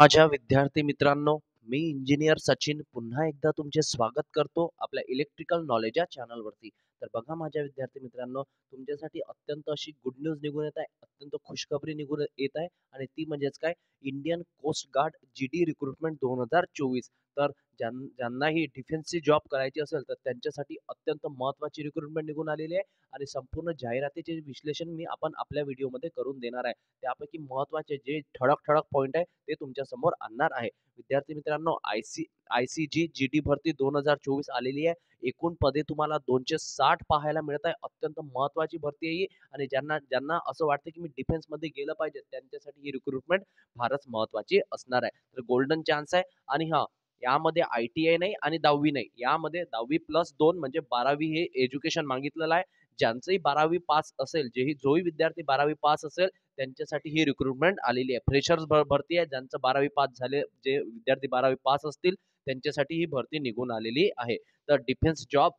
माझ्या विद्यार्थी मित्रांनो मी इंजिनियर सचिन पुन्हा एकदा तुमचे स्वागत करतो आपल्या इलेक्ट्रिकल नॉलेज या वरती। तर बघा माझ्या विद्यार्थी मित्रांनो तुमच्यासाठी अत्यंत अशी गुड न्यूज निघून येत आहे अत्यंत खुशखबरी निघून येत आहे आणि ती म्हणजेच काय Indian coast guard G D recruitment दोन हजार चोवीस तर ज्यां ज्यांनाही डिफेन्सची जॉब करायची असेल तर त्यांच्यासाठी अत्यंत महत्वाची रिक्रुटमेंट निघून आलेली आहे आणि संपूर्ण जाहिरातीचे विश्लेषण मी आपण आपल्या व्हिडिओमध्ये करून देणार आहे त्यापैकी महत्त्वाचे जे ठळक ठळक पॉईंट आहे ते तुमच्यासमोर आणणार आहे विद्यार्थी मित्रांनो I C ICG G D भरती दोन हजार चोवीस आलेली आहे एकूण पदे तुम्हाला दोनशे साठ पाहायला मिळत आहे अत्यंत महत्वाची भरती आहे ही आणि ज्यांना ज्यांना असं वाटतं की मी डिफेन्समध्ये गेलं पाहिजे त्यांच्यासाठी ही रिक्रुटमेंट फारच महत्वाची असणार आहे तर गोल्डन चान्स आहे आणि हा यामध्ये आय टी आय नाही आणि दहावी नाही यामध्ये दहावी प्लस दोन म्हणजे बारावी हे एज्युकेशन मागितलेलं आहे ज्यांचंही बारावी पास असेल जेही जोही विद्यार्थी बारावी पास असेल त्यांच्यासाठी ही रिक्रुटमेंट आलेली आहे फ्रेशर्स भरती आहे ज्यांचं बारावी पास झाले जे विद्यार्थी बारावी पास असतील त्यांच्यासाठी ही भरती निघून आलेली आहे तर डिफेन्स जॉब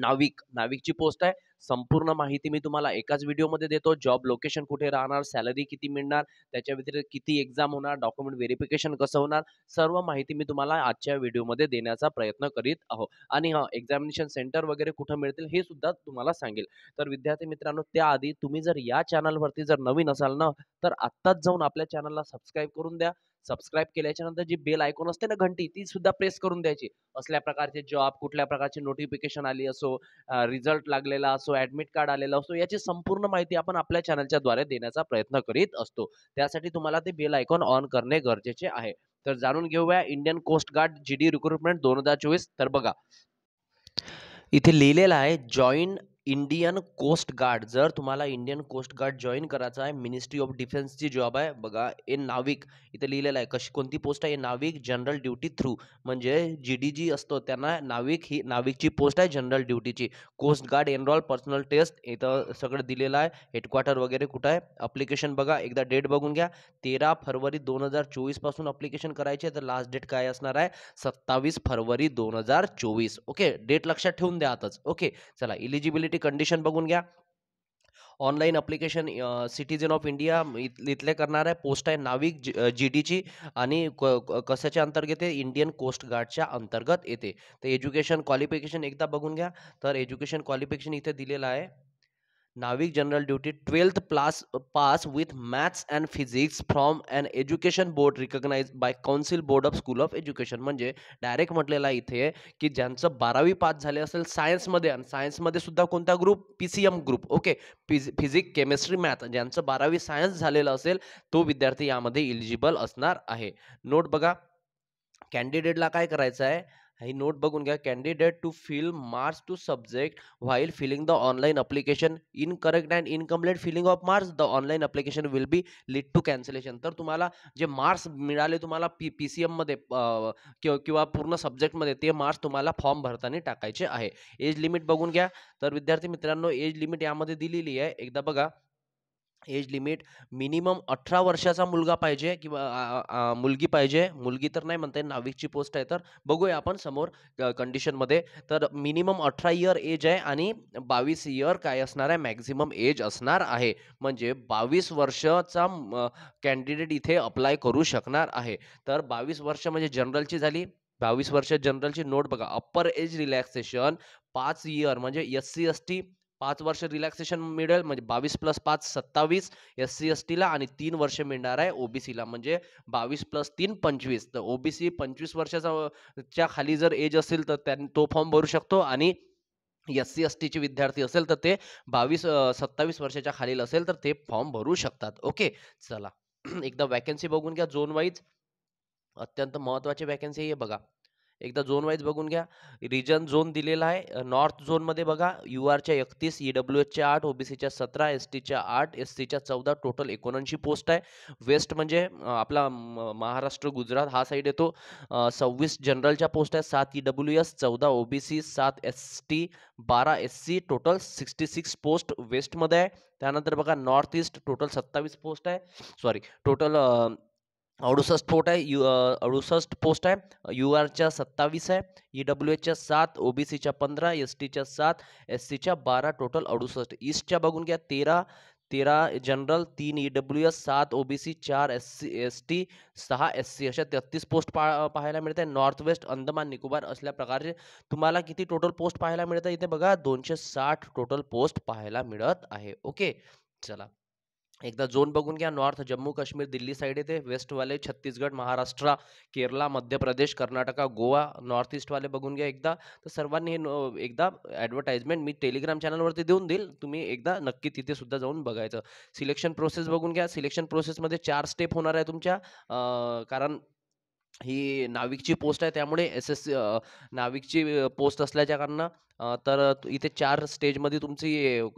नाविक नाविकची पोस्ट आहे संपूर्ण माहिती मी तुम्हाला एकाच व्हिडिओमध्ये देतो जॉब लोकेशन कुठे राहणार सॅलरी किती मिळणार त्याच्या व्यतिरिक्त किती एक्झाम होणार डॉक्युमेंट व्हेरिफिकेशन कसं होणार सर्व माहिती मी तुम्हाला आजच्या व्हिडिओमध्ये देण्याचा प्रयत्न करीत आहो आणि हा एक्झामिनेशन सेंटर वगैरे कुठं मिळतील हे सुद्धा तुम्हाला सांगेल तर विद्यार्थी मित्रांनो त्याआधी तुम्ही जर या चॅनलवरती जर नवीन असाल ना तर आत्ताच जाऊन आपल्या चॅनलला सबस्क्राईब करून द्या सबस्क्राईब केल्याच्यानंतर जी बेल आयकॉन असते ना घंटी ती सुद्धा प्रेस करून द्यायची असल्या प्रकारचे जॉब कुठल्या प्रकारचे नोटिफिकेशन आली असो रिझल्ट लागलेला असो ऍडमिट कार्ड आलेला असो याची संपूर्ण माहिती आपण आपल्या चॅनलच्या द्वारे देण्याचा प्रयत्न करीत असतो त्यासाठी तुम्हाला ते बेल आयकॉन ऑन करणे गरजेचे आहे तर जाणून घेऊया Indian coast guard G D recruitment दोन हजार चोवीस तर बघा इथे लिहिलेलं आहे जॉईन इंडियन कोस्ट गार्ड जर तुम्हाला इंडियन कोस्ट गार्ड जॉईन करायचं आहे मिनिस्ट्री ऑफ डिफेन्सची जॉब आहे बघा ए नाविक इथे लिहिलेलं आहे कशी कोणती पोस्ट आहे नाविक जनरल ड्युटी थ्रू म्हणजे जी डी जी असतो त्यांना नाविक ही नाविकची पोस्ट आहे जनरल ड्युटीची coast guard enrol personnel test इथं सगळं दिलेलं आहे हेडक्वार्टर वगैरे कुठं आहे अप्लिकेशन बघा एकदा डेट बघून घ्या तेरा फरवरी दोन हजार चोवीसपासून अप्लिकेशन आहे तर लास्ट डेट काय असणार आहे सत्तावीस फरवरी दोन हजार चोवीस ओके डेट लक्षात ठेवून द्या आताच ओके चला इलिजिबिलिटी कंडिशन बघून घ्या online application citizen of India इथले करणार आहे पोस्ट आहे नाविक जी डीची आणि कशाच्या अंतर्गत येते इंडियन कोस्ट गार्डच्या अंतर्गत येते तर एज्युकेशन क्वालिफिकेशन एकदा बघून घ्या तर एज्युकेशन क्वालिफिकेशन इथे दिलेलं आहे नाविक general duty twelfth plus pass with maths and physics from an education board recognise by council board of school of education म्हणजे डायरेक्ट म्हटलेला इथे की ज्यांचं बारावी पास झाले असेल सायन्समध्ये आणि सायन्समध्ये सुद्धा कोणता group P C M group okay फिज फिजिक केमिस्ट्री मॅथ ज्यांचं बारावी सायन्स झालेलं असेल तो विद्यार्थी यामध्ये इलिजिबल असणार आहे नोट बघा कॅन्डिडेटला काय करायचं आहे ही नोट बघून घ्या candidate to fill marks to subject while filling the online application incorrect and incomplete filling of marks the online application will be lead to cancellation तर तुम्हाला जे मार्क्स मिळाले तुम्हाला पी पी सी एममध्ये किंवा किंवा पूर्ण सब्जेक्टमध्ये ते मार्क्स तुम्हाला फॉर्म भरताना टाकायचे आहे एज लिमिट बघून घ्या तर विद्यार्थी मित्रांनो एज लिमिट यामध्ये दिलेली आहे एकदा बघा एज लिमिट मिनिमम अठरा वर्षाचा मुलगा पाहिजे किंवा मुलगी पाहिजे मुलगी तर नाही म्हणता नाविकची पोस्ट आहे तर बघूया आपण समोर कंडिशनमध्ये तर मिनिमम अठरा इयर एज आहे आणि बावीस इयर काय असणार आहे मॅक्झिमम एज असणार आहे म्हणजे बावीस वर्षाचा कॅन्डिडेट इथे अप्लाय करू शकणार आहे तर बावीस वर्ष म्हणजे जनरलची झाली बावीस वर्ष जनरलची नोट बघा अप्पर एज रिलॅक्सेशन पाच इयर म्हणजे एस सी एस टी पाच वर्ष रिलॅक्सेशन मिळेल म्हणजे बावीस प्लस पाच सत्तावीस एस सी एस टीला आणि तीन वर्ष मिळणार आहे ओबीसीला म्हणजे बावीस प्लस तीन पंचवीस तर ओबीसी पंचवीस वर्षाचा खाली जर एज असेल तर त्यां तो फॉर्म भरू शकतो आणि एस सी एस टीचे विद्यार्थी असेल तर ते बावीस सत्तावीस वर्षाच्या खालील असेल तर ते फॉर्म भरू शकतात ओके चला एकदा वॅकन्सी बघून घ्या झोन वाईज अत्यंत महत्वाची वॅकन्सी आहे बघा एकदा झोन वाईज बघून घ्या रिजन झोन दिलेला आहे नॉर्थ झोनमध्ये बघा यू आरच्या एकतीस डब्ल्यू एचच्या आठ ओबीसीच्या सतरा एस टीच्या आठ एस सीच्या चौदा टोटल एकोणऐंशी पोस्ट आहे वेस्ट म्हणजे आपला महाराष्ट्र गुजरात हा साईड येतो सव्वीस जनरलच्या पोस्ट आहेत सात डब्ल्यू एस चौदा ओबीसी सात एस टी बारा S C total sixty six post वेस्टमध्ये आहे त्यानंतर बघा नॉर्थ ईस्ट टोटल सत्तावीस पोस्ट आहे सॉरी टोटल अडुसष्ट पोट आहे यू अडुसष्ट पोस्ट आहे यू आरच्या सत्तावीस आहे ई e डब्ल्यू एचच्या सात ओ बी सीच्या पंधरा एस टीच्या सात एस सीच्या बारा टोटल अडुसष्ट ईस्टच्या बघून घ्या तेरा तेरा जनरल तीन ई डब्ल्यू एस सात ओबीसी चार एस सी एस टी सहा एस सी अशा तेहतीस पोस्ट पा पाहायला मिळत आहे नॉर्थ वेस्ट अंदमान निकोबार असल्या प्रकारचे तुम्हाला किती टोटल पोस्ट पाहायला मिळत आहे इथे बघा दोनशे साठ टोटल पोस्ट पाहायला मिळत आहे ओके चला एकदा झोन बघून घ्या नॉर्थ जम्मू काश्मीर दिल्ली साईड येते वेस्टवाले छत्तीसगड महाराष्ट्र केरला मध्य प्रदेश कर्नाटका गोवा नॉर्थ ईस्टवाले बघून घ्या एकदा तर सर्वांनी हे एकदा ॲडव्हर्टाईजमेंट मी टेलिग्राम चॅनलवरती देऊन देईल तुम्ही एकदा नक्की तिथे सुद्धा जाऊन बघायचं सिलेक्शन प्रोसेस बघून घ्या सिलेक्शन प्रोसेसमध्ये चार स्टेप होणार आहे तुमच्या कारण ही नाविकची पोस्ट आहे त्यामुळे एस एस नाविकची पोस्ट असल्याच्या कारण तर इथे चार स्टेजमध्ये तुमची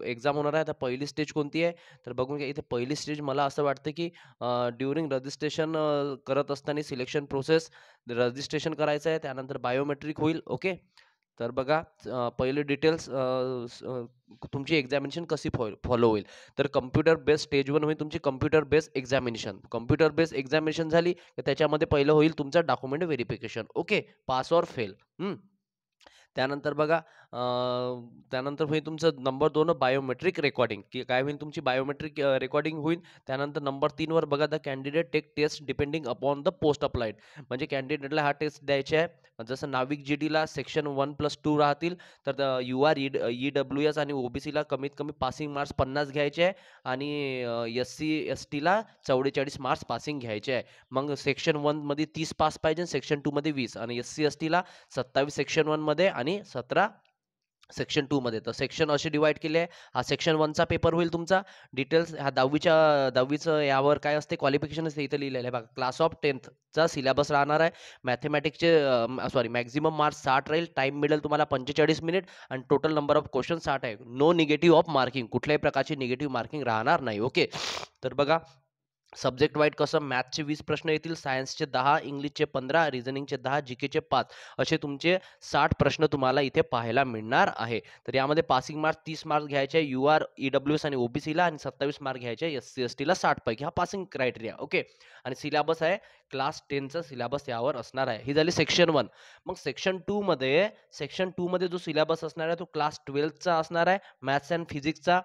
एक्झाम होणार आहे तर पहिली स्टेज कोणती आहे तर बघून घ्या इथे पहिली स्टेज मला असं वाटतं की ड्युरिंग रजिस्ट्रेशन करत असताना सिलेक्शन प्रोसेस रजिस्ट्रेशन करायचं आहे त्यानंतर बायोमेट्रिक होईल ओके तर बघा पहिले डिटेल्स तुमची एक्झामिनेशन कशी फॉ फॉलो होईल तर कम्प्युटर बेस्ड स्टेज वन होईल तुमची computer based examination computer based examination झाली तर त्याच्यामध्ये पहिलं होईल तुमचं document verification okay pass or fail त्यानंतर बघा त्यानंतर होईल तुमचं नंबर दोन बायोमेट्रिक रेकॉर्डिंग की काय होईल तुमची बायोमेट्रिक रेकॉर्डिंग होईल त्यानंतर नंबर तीनवर बघा the candidate take test depending upon the post applied म्हणजे कॅन्डिडेटला हा टेस्ट द्यायचा आहे जसं नाविक जी डीला सेक्शन वन प्लस टू राहतील तर U R E E W S आणि ओबीसीला कमीत कमी पासिंग मार्क्स पन्नास घ्यायचे आहे आणि एस सी एस टीला चौवेचाळीस मार्क्स पासिंग घ्यायचे आहे मग सेक्शन वनमध्ये तीस पास पाहिजे सेक्शन टूमध्ये वीस आणि एस सी एस टीला सत्तावीस सेक्शन वनमध्ये आणि सतरा सेक्शन टूमध्ये तर सेक्शन असे डिवाइड केले आहे हा सेक्शन वनचा पेपर होईल तुमचा डिटेल्स हा दहावीच्या दहावीचं यावर काय असते क्वालिफिकेशन असते इथं लिहिलेलं आहे बघा क्लास ऑफ टेन्थचा सिलेबस राहणार आहे मॅथमॅटिक्सचे सॉरी मॅक्झिमम मार्क्स साठ राहील टाइम मिळेल तुम्हाला पंचेचाळीस मिनिट आणि टोटल नंबर ऑफ क्वेश्चन साठ आहे नो निगेटिव्ह ऑफ मार्किंग कुठल्याही प्रकारची निगेटिव्ह मार्किंग राहणार नाही ओके तर बघा सब्जेक्ट वाईट कसं मॅथचे वीस प्रश्न येतील सायन्सचे दहा इंग्लिशचे पंधरा रिझनिंगचे दहा जी केचे पाच असे तुमचे साठ प्रश्न तुम्हाला इथे पाहायला मिळणार आहे तर यामध्ये पासिंग मार्क्स तीस मार्क्स घ्यायचे U R E W S आणि ओबीसीला आणि सत्तावीस मार्क घ्यायचे एस सी एस टीला साठ पैकी हा पासिंग क्रायटेरिया ओके आणि सिलेबस आहे क्लास टेनचा सिलेबस यावर असणार आहे ही झाली सेक्शन वन मग सेक्शन टूमध्ये सेक्शन टूमध्ये जो सिलेबस असणार आहे तो क्लास ट्वेल्थचा असणार आहे मॅथ्स अँड फिजिक्सचा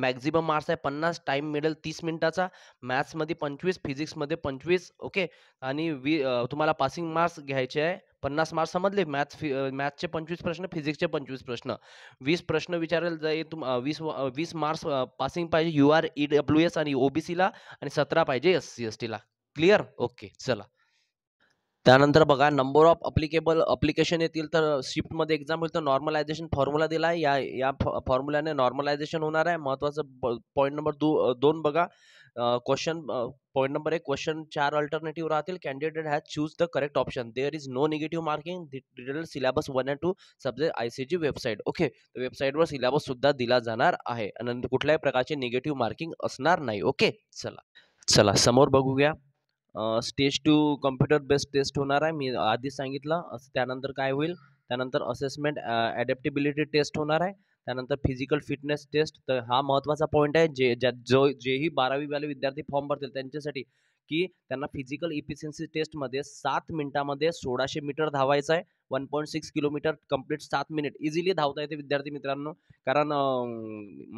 मॅक्झिमम मार्क्स आहे पन्नास टाईम मिळेल तीस मिनिटाचा मॅथ्समध्ये पंचवीस फिजिक्समध्ये पंचवीस ओके आणि वी तुम्हाला पासिंग मार्क्स घ्यायचे आहे पन्नास मार्क्स समजले मॅथ्स फि मॅथ्सचे पंचवीस प्रश्न फिजिक्सचे पंचवीस प्रश्न वीस प्रश्न विचारेल जाईल तुम वीस वीस मार्क्स पासिंग पाहिजे U R E W S आणि ओ बी सीला आणि सतरा पाहिजे एस सी एस टीला क्लिअर ओके चला त्यानंतर बघा नंबर ऑफ अप्लिकेबल अप्लिकेशन येतील तर शिफ्टमध्ये एक्झाम होईल तर नॉर्मलायझेशन फॉर्म्युला दिला आहे या या फॉर्म्युलाने नॉर्मलायझेशन होणार आहे महत्त्वाचं पॉईंट नंबर दो दोन बघा क्वेश्चन पॉईंट नंबर एक क्वेश्चन चार अल्टरनेटिव्ह राहतील candidate has choose the correct option there is no negative marking detail syllabus one and two subject I C G website okay वेबसाईटवर सिलेबस सुद्धा दिला जाणार आहे आणि कुठल्याही प्रकारचे निगेटिव्ह मार्किंग असणार नाही ओके चला चला समोर बघूया stage two computer based test होणार आहे मी आधीच सांगितलं असं त्यानंतर काय होईल त्यानंतर असेसमेंट ॲडॅप्टेबिलिटी टेस्ट होणार आहे त्यानंतर फिजिकल फिटनेस टेस्ट तर हा महत्त्वाचा पॉईंट आहे जे ज्या जो जेही बारावीवाले विद्यार्थी फॉर्म भरतील त्यांच्यासाठी की त्यांना फिजिकल इफिशियन्सी टेस्टमध्ये सात मिनिटामध्ये सोळाशे मीटर धावायचं आहे one point six kilometre complete सात मिनिट इझिली धावता येते विद्यार्थी मित्रांनो कारण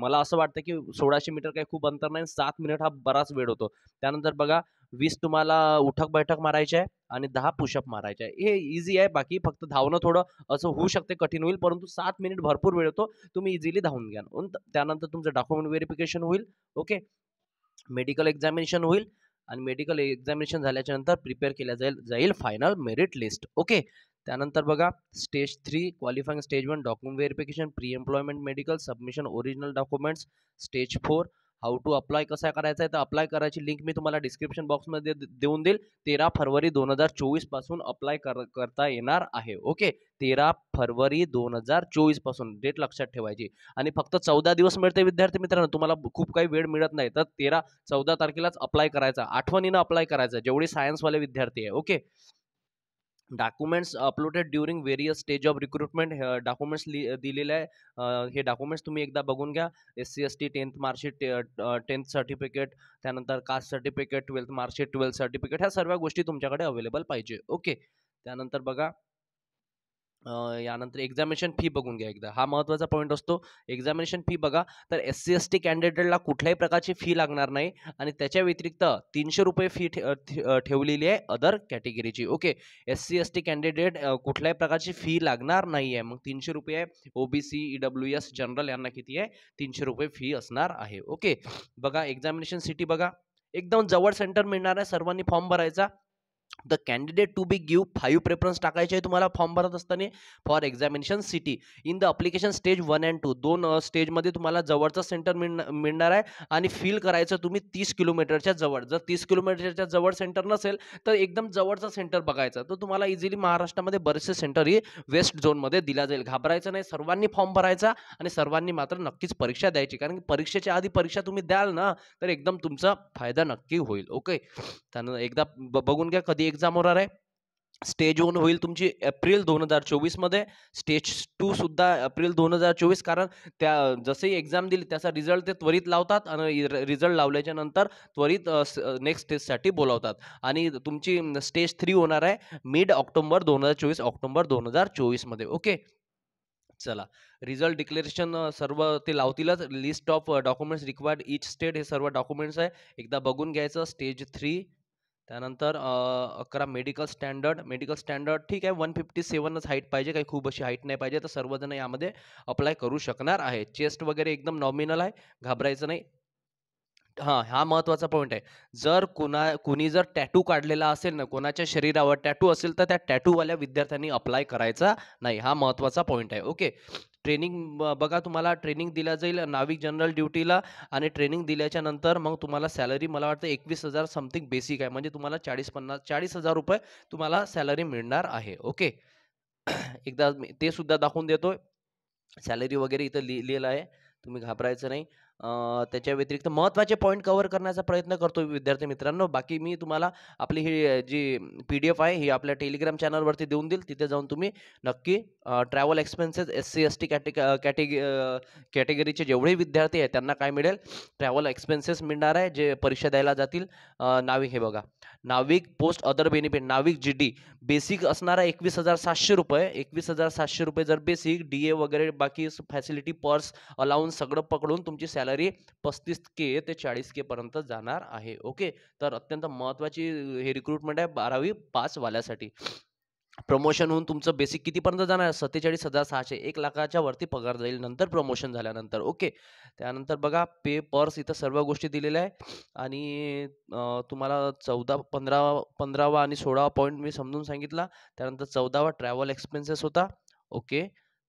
मला असं वाटतं की सोळाशे मीटर काही खूप अंतर नाही सात मिनिट हा बराच वेळ होतो त्यानंतर बघा वीस तुम्हाला उठक बैठक मारायची आहे आणि दहा पुशअप मारायचे आहे हे इझी आहे बाकी फक्त धावणं थोडं असं होऊ शकते कठीण होईल परंतु सात मिनिट भरपूर वेळ होतो तुम्ही इझिली धावून घ्या त्यानंतर तुमचं डॉक्युमेंट व्हेरिफिकेशन होईल ओके मेडिकल एक्झामिनेशन होईल आणि मेडिकल एक्झामिनेशन झाल्याच्या नंतर प्रिपेअर केल्या जाईल जाईल फायनल मेरिट लिस्ट ओके त्यानंतर बघा stage three qualifying stage one document verification pre employment medical submission original documents stage four how to apply कसा करायचा आहे तर अप्लाय करायची लिंक मी तुम्हाला डिस्क्रिप्शन बॉक्समध्ये देऊन देईल तेरा फरवरी दोन हजार चोवीसपासून अप्लाय कर करता येणार आहे ओके तेरा फरवरी दोन हजार चोवीसपासून डेट लक्षात ठेवायची आणि फक्त चौदा दिवस मिळते विद्यार्थी मित्रांनो तुम्हाला खूप काही वेळ मिळत नाही तर तेरा चौदा तारखेलाच अप्लाय करायचा आठवणीनं अप्लाय करायचा जेवढी सायन्सवाले विद्यार्थी आहे okay documents uploaded during various stage of recruitment documents लि दिलेले आहे हे डॉक्युमेंट्स तुम्ही एकदा बघून घ्या S C S T tenth marksheet tenth certificate त्यानंतर caste certificate twelfth marksheet twelfth certificate ह्या सर्व गोष्टी तुमच्याकडे अवेलेबल पाहिजे ओके त्यानंतर बघा यानंतर एक्झामिनेशन फी बघून घ्या एकदा हा महत्त्वाचा पॉईंट असतो एक्झामिनेशन फी बघा तर एस सी एस टी कॅन्डिडेटला कुठल्याही प्रकारची फी लागणार नाही आणि त्याच्या व्यतिरिक्त तीनशे रुपये फी ठेवलेली आहे अदर कॅटेगरीची okay S C S T candidate कुठल्याही प्रकारची फी लागणार नाही आहे मग तीनशे रुपये आहे OBC E W S general यांना किती आहे तीनशे रुपये फी असणार आहे ओके बघा एक्झामिनेशन सिटी बघा एकदम जवळ सेंटर मिळणार आहे सर्वांनी फॉर्म भरायचा the candidate to be give five preference टाकायचे आहे तुम्हाला फॉर्म भरत असताना for examination city in the application stage one and two दोन स्टेजमध्ये तुम्हाला जवळचं सेंटर मिळणार मिळणार आहे आणि फील करायचं तुम्ही तीस किलोमीटरच्या जवळ जर तीस किलोमीटरच्या जवळ सेंटर नसेल तर एकदम जवळचं सेंटर बघायचं तर तुम्हाला इझिली महाराष्ट्रामध्ये बरेचसे सेंटर वेस्ट झोनमध्ये दिला जाईल घाबरायचं नाही सर्वांनी फॉर्म भरायचा आणि सर्वांनी मात्र नक्कीच परीक्षा द्यायची कारण की परीक्षेच्या आधी परीक्षा तुम्ही द्याल ना तर एकदम तुमचा फायदा नक्की होईल ओके त्यानं एकदा बघून घ्या कधी एक्झाम होणार आहे स्टेज वन होईल तुमची एप्रिल दोन हजार चोवीसमध्ये स्टेज टू सुद्धा एप्रिल दोन हजार चोवीस कारण त्या जसंही एक्झाम दिली त्याचा रिझल्ट ते त्वरित लावतात आणि रिझल्ट लावल्याच्या नंतर त्वरित नेक्स्ट स्टेजसाठी बोलावतात आणि तुमची स्टेज थ्री होणार आहे मिड ऑक्टोंबर दोन हजार चोवीस ऑक्टोंबर दोन हजार चोवीसमध्ये ओके चला रिझल्ट डिक्लेरेशन सर्व ते लावतीलच list of documents required each state हे सर्व डॉक्युमेंट्स आहे एकदा बघून घ्यायचं स्टेज थ्री त्यानंतर अकरा मेडिकल स्टँडर्ड मेडिकल स्टँडर्ड ठीक आहे वन फिफ्टी सेवनच हाईट पाहिजे काही खूप अशी हाईट नाही पाहिजे तर सर्वजण यामध्ये अप्लाय करू शकणार आहे चेस्ट वगैरे एकदम नॉमिनल आहे घाबरायचं नाही हां हा महत्त्वाचा पॉईंट आहे जर कुणा कुणी जर टॅटू काढलेला असेल ना कोणाच्या शरीरावर टॅटू असेल तर त्या टॅटूवाल्या विद्यार्थ्यांनी अप्लाय करायचा नाही हा महत्त्वाचा पॉईंट आहे ओके ट्रेनिंग बघा तुम्हाला ट्रेनिंग दिल्या जाईल नाविक जनरल ड्युटीला आणि ट्रेनिंग दिल्याच्या नंतर मग तुम्हाला सॅलरी मला वाटतं एकवीस हजार समथिंग बेसिक आहे म्हणजे तुम्हाला चाळीस पन्नास चाळीस हजार रुपये तुम्हाला सॅलरी मिळणार आहे ओके एकदा ते सुद्धा दाखवून देतो सॅलरी वगैरे इथं लिहिलेलं आहे तुम्ही घाबरायचं नाही त्याच्या व्यतिरिक्त महत्त्वाचे पॉईंट कव्हर करण्याचा प्रयत्न करतो विद्यार्थी मित्रांनो बाकी मी तुम्हाला आपली ही जी पी डी एफ आहे ही आपल्या टेलिग्राम चॅनलवरती देऊन देईल तिथे जाऊन तुम्ही नक्की travel expenses S C S T कॅटे कॅटेग कॅटेगरीचे जेवढे विद्यार्थी आहेत त्यांना काय मिळेल ट्रॅव्हल एक्सपेन्सेस मिळणार आहे जे परीक्षा द्यायला जातील नावे हे बघा नाविक पोस्ट अदर बेनिफिट नाविक जी डी बेसिक असणारा एकवीस हजार सातशे रुपये एकवीस हजार सातशे रुपये जर बेसिक डी ए वगैरे बाकी फॅसिलिटी पर्स अलाउन्स सगळं पकडून तुमची सॅलरी पस्तीस के ते चाळीस के पर्यंत जाणार आहे ओके तर अत्यंत महत्वाची हे रिक्रुटमेंट आहे बारावी पास वाल्यासाठी प्रमोशन होऊन तुमचं बेसिक कितीपर्यंत जाणार सत्तेचाळीस हजार सहाशे एक लाखाच्या वरती पगार जाईल नंतर प्रमोशन झाल्यानंतर ओके त्यानंतर बघा पे पर्स इथं सर्व गोष्टी दिलेल्या आहे आणि तुम्हाला चौदा पंधरावा पंधरावा आणि सोळावा पॉईंट मी समजून सांगितला त्यानंतर चौदावा ट्रॅव्हल एक्सपेन्सेस होता ओके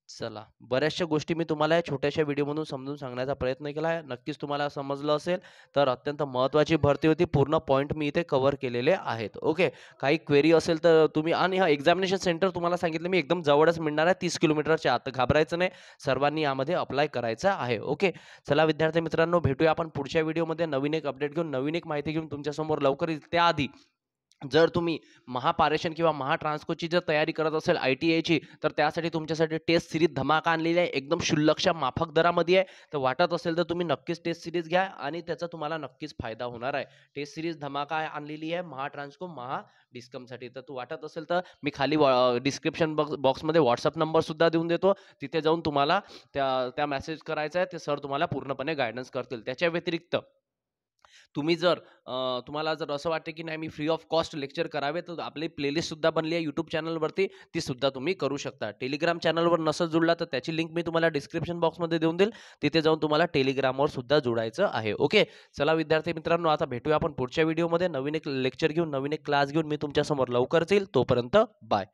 चला बऱ्याचशा गोष्टी मी तुम्हाला या छोट्याशा व्हिडिओमधून समजून सांगण्याचा प्रयत्न केला आहे नक्कीच तुम्हाला समजलं असेल तर अत्यंत महत्त्वाची भरती होती पूर्ण पॉईंट मी इथे कव्हर केलेले आहेत ओके काही क्वेरी असेल तर तुम्ही आणि हा एक्झामिनेशन सेंटर तुम्हाला सांगितलं मी एकदम जवळच मिळणार आहे तीस किलोमीटरच्या आत घाबरायचं नाही सर्वांनी यामध्ये अप्लाय करायचं आहे ओके चला विद्यार्थी मित्रांनो भेटूया आपण पुढच्या व्हिडिओमध्ये नवीन एक अपडेट घेऊन नवीन एक माहिती घेऊन तुमच्यासमोर लवकर त्याआधी जर तुम्ही महापारेशन किंवा महाट्रान्सकोची जर तयारी करत असेल आय टी आयची तर त्यासाठी तुमच्यासाठी टेस्ट सिरीज धमाका आणलेली आहे एकदम शुल्लक्षा माफक दरामध्ये आहे तर वाटत असेल तर तुम्ही नक्कीच टेस्ट सिरीज घ्या आणि त्याचा तुम्हाला नक्कीच फायदा होणार आहे टेस्ट सिरीज धमाका आणलेली आहे महाट्रान्सको महा डिस्कमसाठी तर तू वाटत असेल तर मी खाली डिस्क्रिप्शन बॉक्स बॉक्समध्ये व्हॉट्सअप नंबरसुद्धा देऊन देतो तिथे जाऊन तुम्हाला त्या त्या मेसेज करायचा आहे ते सर तुम्हाला पूर्णपणे गायडन्स करतील त्याच्या व्यतिरिक्त तुम्ही जर तुम्हाला जर असं वाटतं की नाही मी फ्री ऑफ कॉस्ट लेक्चर करावे तर आपली प्लेलिस्ट सुद्धा बनली आहे यूट्यूब चॅनलवरती ती सुद्धा तुम्ही करू शकता टेलिग्राम चॅनलवर नसत जुळला तर त्याची लिंक मी तुम्हाला डिस्क्रिप्शन बॉक्समध्ये देऊन देईल तिथे जाऊन तुम्हाला टेलिग्रामवर सुद्धा जुळायचं आहे ओके चला विद्यार्थी मित्रांनो आता भेटूया आपण पुढच्या व्हिडिओमध्ये नवीन एक लेक्चर घेऊन नवीन एक क्लास घेऊन मी तुमच्यासमोर लवकर येईल तोपर्यंत बाय